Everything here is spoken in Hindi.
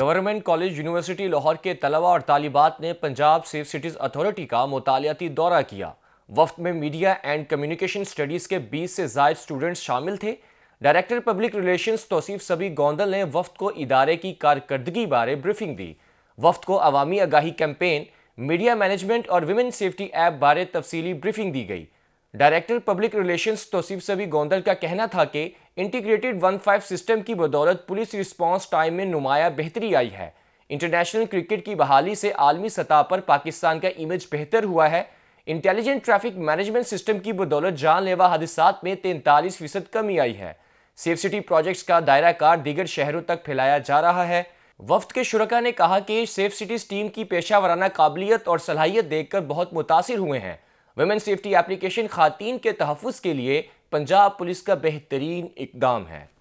गवर्नमेंट कॉलेज यूनिवर्सिटी लाहौर के तलबा और तालिबात ने पंजाब सेफ सिटीज़ अथॉरिटी का मुतालियाती दौरा किया वफ्त में मीडिया एंड कम्युनिकेशन स्टडीज़ के 20 से जायद स्टूडेंट्स शामिल थे डायरेक्टर पब्लिक रिलेशंस तोसीफ सभी गोंदल ने वफ्त को इदारे की कारकर्दगी बारे ब्रीफिंग दी वफ्त को अवामी आगाही कैंपेन मीडिया मैनेजमेंट और विमेन सेफ्टी ऐप बारे तफसीली ब्रीफिंग दी गई डायरेक्टर पब्लिक रिलेशंस तोसीफ सभी गोंदल का कहना था कि इंटीग्रेटेड वन फाइव सिस्टम की बदौलत पुलिस रिस्पांस टाइम में नुमाया बेहतरी आई है इंटरनेशनल क्रिकेट की बहाली से आलमी सतह पर पाकिस्तान का इमेज बेहतर हुआ है इंटेलिजेंट ट्रैफिक मैनेजमेंट सिस्टम की बदौलत जानलेवा हादसा में तैंतालीस फीसद कमी आई है सेफ सिटी प्रोजेक्ट्स का दायरा कार दीगर शहरों तक फैलाया जा रहा है वफ्त के शुरा ने कहा कि सेफ सिटीज़ टीम की पेशा वराना काबिलियत और सलाहियत देखकर बहुत मुतासर हुए हैं वेमेन सेफ्टी एप्लीकेशन खातन के तहफ़ के लिए पंजाब पुलिस का बेहतरीन इकदाम है